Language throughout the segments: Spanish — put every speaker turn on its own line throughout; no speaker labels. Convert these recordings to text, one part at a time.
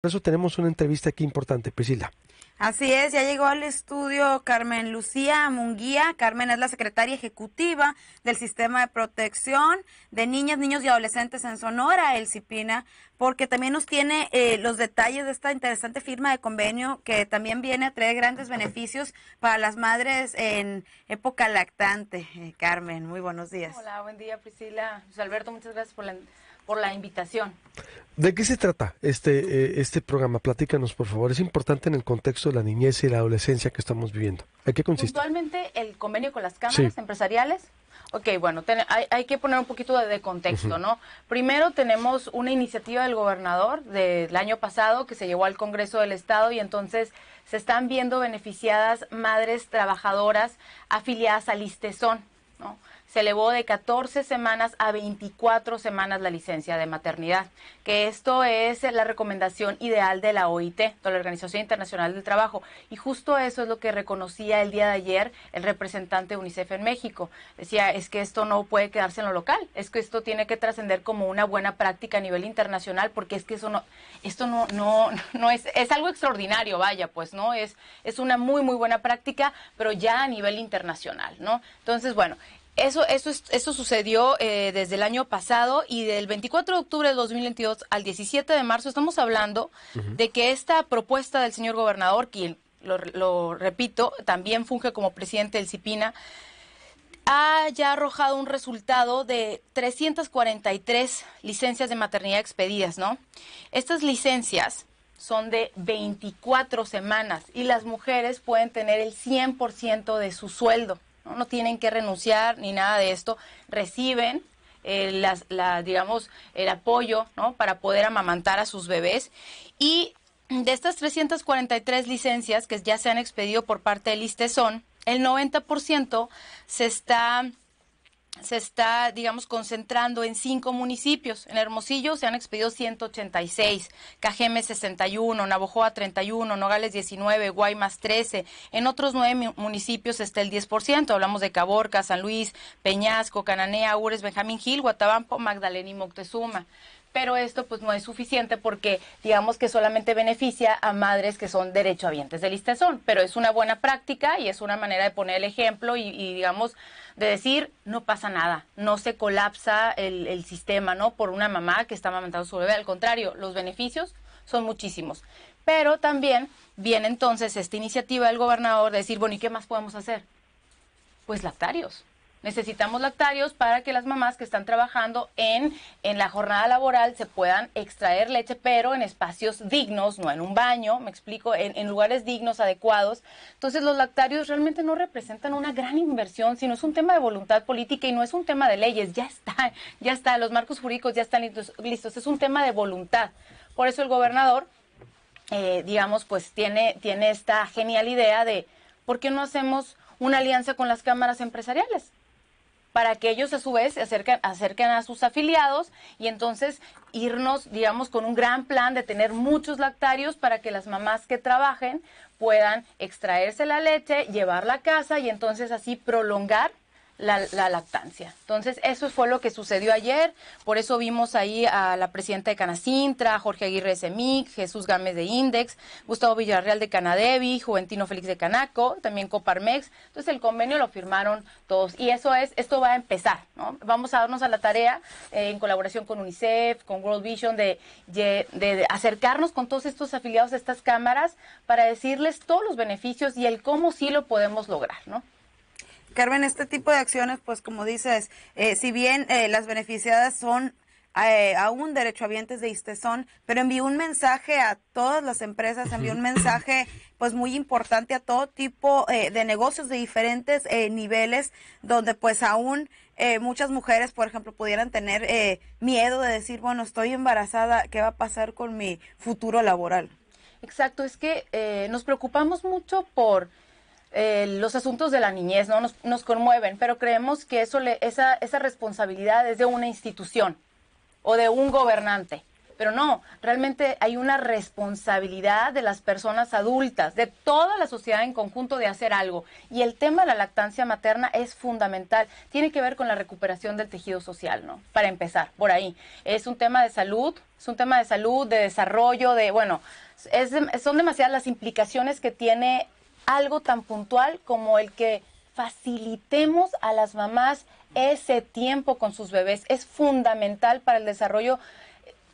Por eso tenemos una entrevista aquí importante, Priscila.
Así es, ya llegó al estudio Carmen Lucía Munguía. Carmen es la secretaria ejecutiva del Sistema de Protección de Niñas, Niños y Adolescentes en Sonora, el CIPINA, porque también nos tiene eh, los detalles de esta interesante firma de convenio que también viene a traer grandes beneficios para las madres en época lactante. Eh, Carmen, muy buenos días.
Hola, buen día, Priscila. Alberto, muchas gracias por la por la invitación.
¿De qué se trata este, eh, este programa? Platícanos, por favor. Es importante en el contexto de la niñez y la adolescencia que estamos viviendo. ¿A qué consiste?
Actualmente el convenio con las cámaras empresariales. Ok, bueno, hay, que poner un poquito de, contexto, ¿no? Primero tenemos una iniciativa del gobernador del año pasado que se llevó al Congreso del Estado y entonces se están viendo beneficiadas madres trabajadoras afiliadas al listezón, ¿no? se elevó de 14 semanas a 24 semanas la licencia de maternidad, que esto es la recomendación ideal de la OIT, de la Organización Internacional del Trabajo. Y justo eso es lo que reconocía el día de ayer el representante de UNICEF en México. Decía, es que esto no puede quedarse en lo local, es que esto tiene que trascender como una buena práctica a nivel internacional, porque es que eso no, esto no, es, es algo extraordinario, vaya, pues, ¿no? es una muy, muy buena práctica, pero ya a nivel internacional, ¿no? Entonces, bueno, eso, eso, sucedió eh, desde el año pasado y del 24 de octubre de 2022 al 17 de marzo estamos hablando de que esta propuesta del señor gobernador, quien, lo, repito, también funge como presidente del CIPINA, haya ya arrojado un resultado de 343 licencias de maternidad expedidas, ¿no? Estas licencias son de 24 semanas y las mujeres pueden tener el 100% de su sueldo. ¿no? tienen que renunciar ni nada de esto, reciben eh, las, digamos, el apoyo ¿no? para poder amamantar a sus bebés. Y de estas 343 licencias que ya se han expedido por parte del ISTESON, el 90% se está se está, digamos, concentrando en cinco municipios. En Hermosillo se han expedido 186, Cajeme 61, Navojoa 31, Nogales 19, Guaymas 13. En otros nueve municipios está el 10%. Hablamos de Caborca, San Luis, Peñasco, Cananea, Ures, Benjamín Gil, Guatabampo, Magdalena y Moctezuma pero esto pues no es suficiente porque digamos que solamente beneficia a madres que son derechohabientes de listezón, pero es una buena práctica y es una manera de poner el ejemplo y, digamos de decir no pasa nada, no se colapsa el, sistema, ¿no? Por una mamá que está amamantando su bebé, al contrario, los beneficios son muchísimos. Pero también viene entonces esta iniciativa del gobernador de decir, bueno, ¿y qué más podemos hacer? Pues lactarios. Necesitamos lactarios para que las mamás que están trabajando en, la jornada laboral se puedan extraer leche, pero en espacios dignos, no en un baño, me explico, en, lugares dignos, adecuados. Entonces los lactarios realmente no representan una gran inversión, sino es un tema de voluntad política y no es un tema de leyes, ya está, ya está, los marcos jurídicos ya están listos, es un tema de voluntad. Por eso el gobernador, eh, digamos, pues tiene, tiene esta genial idea de, ¿por qué no hacemos una alianza con las cámaras empresariales? para que ellos a su vez se acerquen, acerquen a sus afiliados y entonces irnos, digamos, con un gran plan de tener muchos lactarios para que las mamás que trabajen puedan extraerse la leche, llevarla a casa y entonces así prolongar la, lactancia. Entonces, eso fue lo que sucedió ayer. Por eso vimos ahí a la presidenta de Canacintra, Jorge Aguirre de Jesús Gámez de Index, Gustavo Villarreal de Canadevi, Juventino Félix de Canaco, también Coparmex. Entonces, el convenio lo firmaron todos. Y eso es, esto va a empezar. ¿no? Vamos a darnos a la tarea eh, en colaboración con UNICEF, con World Vision, de, de acercarnos con todos estos afiliados de estas cámaras para decirles todos los beneficios y el cómo sí lo podemos lograr,
¿no? Carmen, este tipo de acciones, pues como dices, eh, si bien eh, las beneficiadas son eh, aún derechohabientes de Istezón, pero envió un mensaje a todas las empresas, envió un mensaje pues muy importante a todo tipo de negocios de diferentes niveles, donde pues aún muchas mujeres, por ejemplo, pudieran tener miedo de decir, bueno, estoy embarazada, ¿qué va a pasar con mi futuro laboral?
Exacto, es que nos preocupamos mucho por eh, los asuntos de la niñez, ¿no? Nos, conmueven, pero creemos que eso le, esa, esa responsabilidad es de una institución o de un gobernante. Pero no, realmente hay una responsabilidad de las personas adultas, de toda la sociedad en conjunto de hacer algo. Y el tema de la lactancia materna es fundamental. Tiene que ver con la recuperación del tejido social, ¿no? Para empezar, por ahí. Es un tema de salud, es un tema de salud, de desarrollo, de, bueno, son demasiadas las implicaciones que tiene algo tan puntual como el que facilitemos a las mamás ese tiempo con sus bebés. Es fundamental para el desarrollo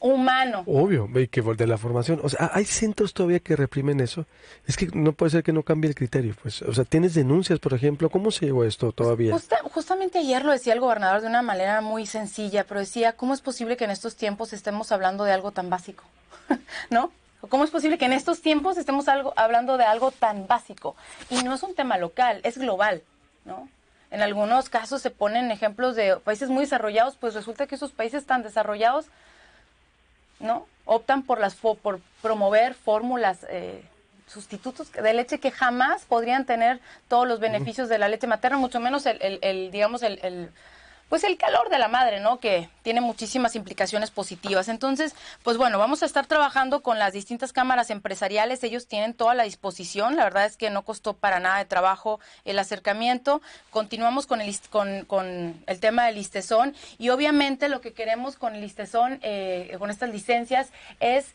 humano. Obvio,
y que de la formación. O sea, hay centros todavía que reprimen eso. Es que no puede ser que no cambie el criterio. Pues, o sea, tienes denuncias, por ejemplo. ¿Cómo se llevó esto todavía?
justamente ayer lo decía el gobernador de una manera muy sencilla, pero decía, ¿cómo es posible que en estos tiempos estemos hablando de algo tan básico? ¿No? ¿Cómo es posible que en estos tiempos estemos algo, hablando de algo tan básico? Y no es un tema local, es global, ¿no? En algunos casos se ponen ejemplos de países muy desarrollados, pues resulta que esos países tan desarrollados, ¿no? Optan por, las, por promover fórmulas eh, sustitutos de leche que jamás podrían tener todos los beneficios de la leche materna, mucho menos el, el, digamos, el pues el calor de la madre, ¿no? Que tiene muchísimas implicaciones positivas. Entonces, pues bueno, vamos a estar trabajando con las distintas cámaras empresariales. Ellos tienen toda la disposición. La verdad es que no costó para nada de trabajo el acercamiento. Continuamos con el, con, el tema del listezón y obviamente lo que queremos con el listezón, eh, con estas licencias, es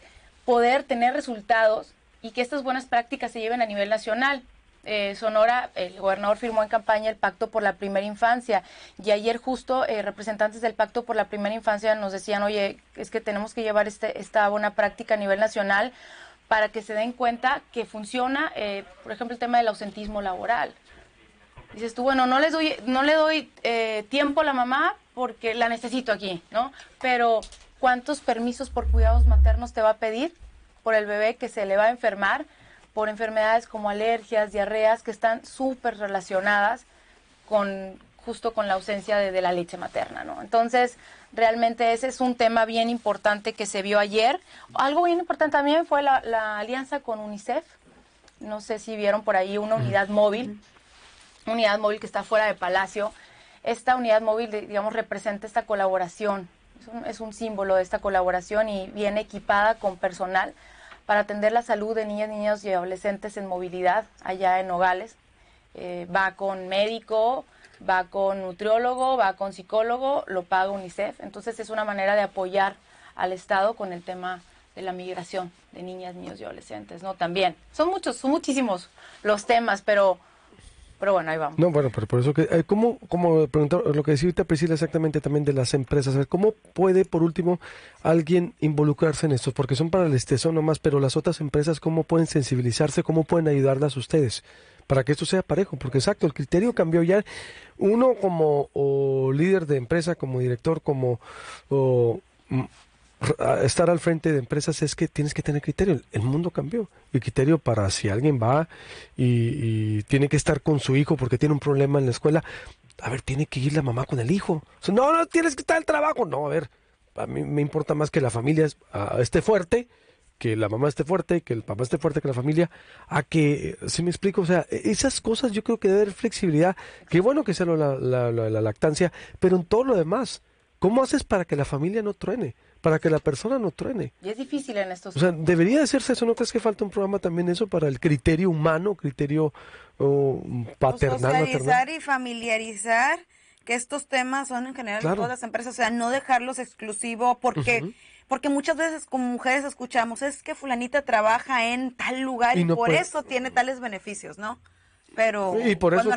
poder tener resultados y que estas buenas prácticas se lleven a nivel nacional. Eh, Sonora, el gobernador firmó en campaña el Pacto por la Primera Infancia y ayer justo eh, representantes del Pacto por la Primera Infancia nos decían, oye, es que tenemos que llevar este, esta buena práctica a nivel nacional para que se den cuenta que funciona, eh, por ejemplo, el tema del ausentismo laboral. Dices tú, bueno, no, doy, no le doy tiempo a la mamá porque la necesito aquí, ¿no? Pero ¿cuántos permisos por cuidados maternos te va a pedir por el bebé que se le va a enfermar? por enfermedades como alergias, diarreas, que están súper relacionadas con justo con la ausencia de, la leche materna, ¿no? Entonces, realmente ese es un tema bien importante que se vio ayer. Algo bien importante también fue la, alianza con UNICEF. No sé si vieron por ahí una mm. unidad móvil, mm. unidad móvil que está fuera de Palacio. Esta unidad móvil, digamos, representa esta colaboración, es un, es un símbolo de esta colaboración y viene equipada con personal para atender la salud de niñas, niños y adolescentes en movilidad allá en Nogales. Eh, va con médico, va con nutriólogo, va con psicólogo, lo paga UNICEF. Entonces es una manera de apoyar al Estado con el tema de la migración de niñas, niños y adolescentes, ¿no? También. Son muchos, son muchísimos los temas, pero pero bueno,
ahí vamos. No, bueno, pero por eso que, eh, ¿cómo, preguntar, lo que decía ahorita Priscila exactamente también de las empresas, ¿cómo puede, por último, alguien involucrarse en esto? Porque son para el esteso nomás, pero las otras empresas, ¿cómo pueden sensibilizarse? ¿Cómo pueden ayudarlas ustedes? para que esto sea parejo, porque exacto, el criterio cambió ya. Uno como líder de empresa, como director, como mm, estar al frente de empresas es que tienes que tener criterio. El mundo cambió. El criterio para si alguien va y, tiene que estar con su hijo porque tiene un problema en la escuela, a ver, tiene que ir la mamá con el hijo. no, no, tienes que estar al trabajo. No, a ver, a mí me importa más que la familia esté fuerte, que la mamá esté fuerte, que el papá esté fuerte, que la familia, a que, si me explico, o sea, e, esas cosas yo creo que debe haber flexibilidad. Qué bueno que sea la lactancia, pero en todo lo demás. ¿Cómo haces para que la familia no truene? Para que la persona no truene.
Y es difícil en estos O
sea, debería decirse eso. ¿No crees que falta un programa también eso para el criterio humano, criterio mm, pues paternal? Socializar y
familiarizar que estos temas son en general en todas las empresas. O sea, no dejarlos exclusivo porque... Porque muchas veces como mujeres escuchamos, es que fulanita trabaja en tal lugar y, por eso tiene tales beneficios, ¿no? y por eso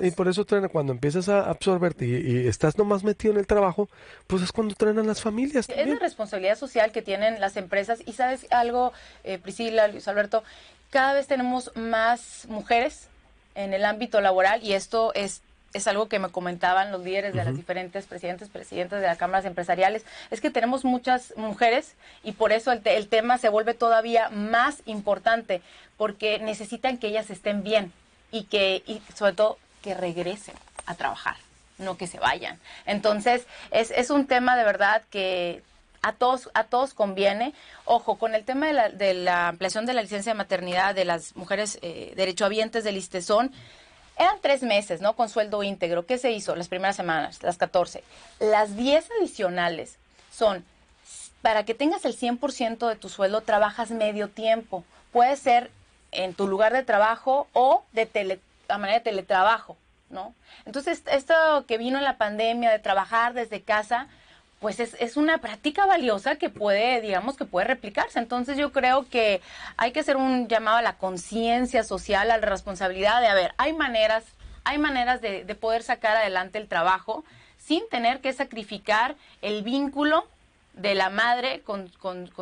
y por eso cuando empiezas a absorberte y, estás nomás metido en el trabajo pues es cuando traen las familias
es la responsabilidad social que tienen las empresas y sabes algo eh, Priscila Luis Alberto cada vez tenemos más mujeres en el ámbito laboral y esto es es algo que me comentaban los líderes de las diferentes presidentes, presidentes de las cámaras empresariales, es que tenemos muchas mujeres y por eso el, el tema se vuelve todavía más importante, porque necesitan que ellas estén bien, y que, y sobre todo, que regresen a trabajar, no que se vayan. Entonces, es, un tema de verdad que a todos, a todos conviene. Ojo, con el tema de la, ampliación de la licencia de maternidad de las mujeres eh, derechohabientes de listezón, eran tres meses, ¿no? Con sueldo íntegro. ¿Qué se hizo? Las primeras semanas, las 14. Las 10 adicionales son, para que tengas el 100% de tu sueldo, trabajas medio tiempo. Puede ser en tu lugar de trabajo o de a manera de teletrabajo, ¿no? Entonces, esto que vino en la pandemia de trabajar desde casa, pues es, es, una práctica valiosa que puede, digamos, que puede replicarse. Entonces yo creo que hay que hacer un llamado a la conciencia social, a la responsabilidad de, a ver, hay maneras, hay maneras de, poder sacar adelante el trabajo sin tener que sacrificar el vínculo de la madre con,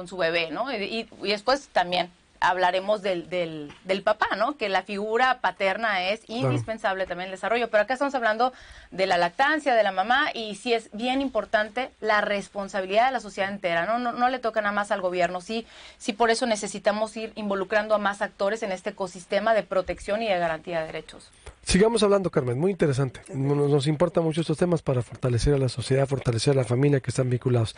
su bebé, ¿no? Y, y después también hablaremos del, del, del papá, ¿no? Que la figura paterna es indispensable también en el desarrollo. Pero acá estamos hablando de la lactancia, de la mamá, y sí es bien importante la responsabilidad de la sociedad entera, ¿no? No, no le toca nada más al gobierno. Sí, sí, por eso necesitamos ir involucrando a más actores en este ecosistema de protección y de garantía de derechos.
Sigamos hablando, Carmen, muy interesante. Nos, nos importan mucho estos temas para fortalecer a la sociedad, fortalecer a la familia que están vinculados.